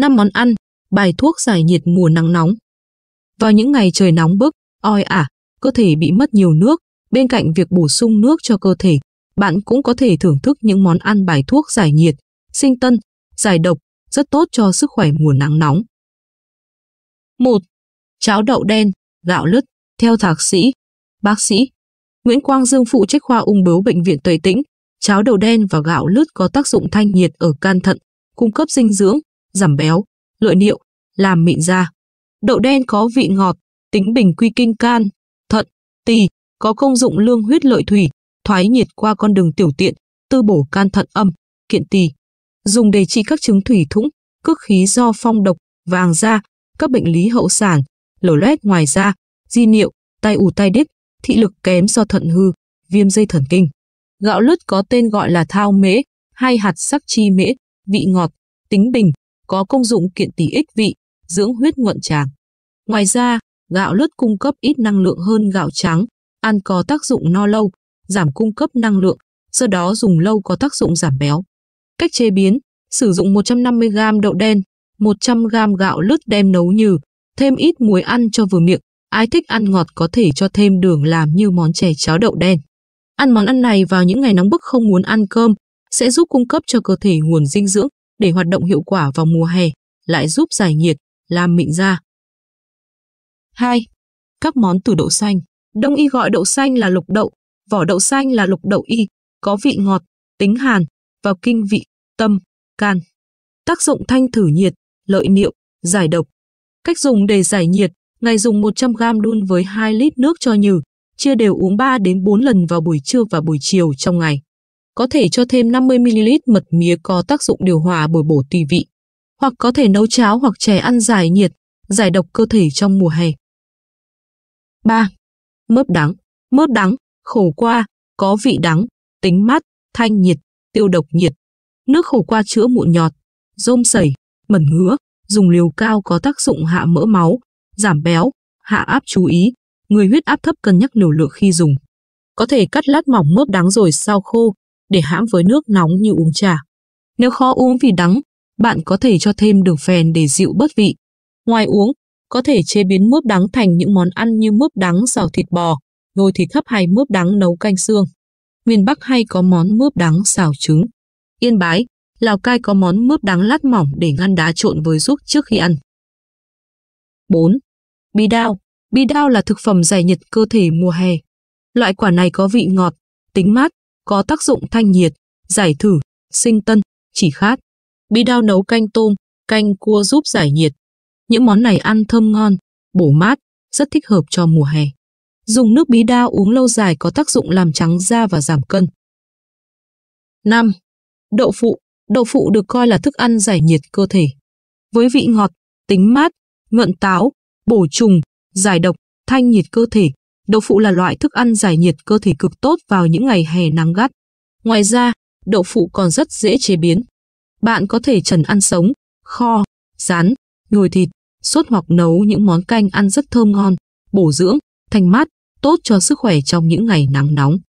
5 món ăn, bài thuốc giải nhiệt mùa nắng nóng. Vào những ngày trời nóng bức, oi ả, cơ thể bị mất nhiều nước, bên cạnh việc bổ sung nước cho cơ thể, bạn cũng có thể thưởng thức những món ăn bài thuốc giải nhiệt, sinh tân, giải độc, rất tốt cho sức khỏe mùa nắng nóng. 1. Cháo đậu đen, gạo lứt, theo thạc sĩ, bác sĩ. Nguyễn Quang Dương phụ trách khoa ung bướu bệnh viện Tuệ Tĩnh, cháo đậu đen và gạo lứt có tác dụng thanh nhiệt ở can thận, cung cấp dinh dưỡng, giảm béo, lợi niệu, làm mịn da. Đậu đen có vị ngọt, tính bình quy kinh can, thận, tỳ, có công dụng lương huyết lợi thủy, thoái nhiệt qua con đường tiểu tiện, tư bổ can thận âm, kiện tỳ. Dùng để trị các chứng thủy thũng, cước khí do phong độc, vàng da, các bệnh lý hậu sản, lở loét ngoài da, di niệu, tai ù tai đít, thị lực kém do thận hư, viêm dây thần kinh. Gạo lứt có tên gọi là thao mễ hay hạt sắc chi mễ, vị ngọt, tính bình, có công dụng kiện tỳ ích vị, dưỡng huyết nhuận tràng. Ngoài ra, gạo lứt cung cấp ít năng lượng hơn gạo trắng, ăn có tác dụng no lâu, giảm cung cấp năng lượng, do đó dùng lâu có tác dụng giảm béo. Cách chế biến, sử dụng 150g đậu đen, 100g gạo lứt đem nấu nhừ, thêm ít muối ăn cho vừa miệng, ai thích ăn ngọt có thể cho thêm đường làm như món chè cháo đậu đen. Ăn món ăn này vào những ngày nóng bức không muốn ăn cơm, sẽ giúp cung cấp cho cơ thể nguồn dinh dưỡng, để hoạt động hiệu quả vào mùa hè, lại giúp giải nhiệt, làm mịn da. 2. Các món từ đậu xanh. Đông y gọi đậu xanh là lục đậu, vỏ đậu xanh là lục đậu y, có vị ngọt, tính hàn, vào kinh vị, tâm, can. Tác dụng thanh thử nhiệt, lợi niệu, giải độc. Cách dùng để giải nhiệt, ngày dùng 100g đun với 2 lít nước cho nhừ, chia đều uống 3 đến 4 lần vào buổi trưa và buổi chiều trong ngày có thể cho thêm 50ml mật mía có tác dụng điều hòa bồi bổ tùy vị, hoặc có thể nấu cháo hoặc chè ăn giải nhiệt, giải độc cơ thể trong mùa hè. 3. Mớp đắng Mớp đắng, khổ qua, có vị đắng, tính mát, thanh nhiệt, tiêu độc nhiệt. Nước khổ qua chữa mụn nhọt, rôm sẩy, mẩn ngứa, dùng liều cao có tác dụng hạ mỡ máu, giảm béo, hạ áp chú ý. Người huyết áp thấp cân nhắc liều lượng khi dùng. Có thể cắt lát mỏng mớp đắng rồi sao khô, để hãm với nước nóng như uống trà. Nếu khó uống vì đắng, bạn có thể cho thêm đường phèn để dịu bớt vị. Ngoài uống, có thể chế biến mướp đắng thành những món ăn như mướp đắng xào thịt bò, nhồi thịt hấp hay mướp đắng nấu canh xương. Miền Bắc hay có món mướp đắng xào trứng. Yên Bái, Lào Cai có món mướp đắng lát mỏng để ngăn đá trộn với ruốc trước khi ăn. 4. Bí đao Bí đao là thực phẩm giải nhiệt cơ thể mùa hè. Loại quả này có vị ngọt, tính mát, có tác dụng thanh nhiệt, giải thử, sinh tân, chỉ khát. Bí đao nấu canh tôm, canh cua giúp giải nhiệt. Những món này ăn thơm ngon, bổ mát, rất thích hợp cho mùa hè. Dùng nước bí đao uống lâu dài có tác dụng làm trắng da và giảm cân. 5. Đậu phụ Đậu phụ được coi là thức ăn giải nhiệt cơ thể. Với vị ngọt, tính mát, ngận táo, bổ trùng, giải độc, thanh nhiệt cơ thể, Đậu phụ là loại thức ăn giải nhiệt cơ thể cực tốt vào những ngày hè nắng gắt. Ngoài ra, đậu phụ còn rất dễ chế biến. Bạn có thể trần ăn sống, kho, rán, nhồi thịt, sốt hoặc nấu những món canh ăn rất thơm ngon, bổ dưỡng, thanh mát, tốt cho sức khỏe trong những ngày nắng nóng.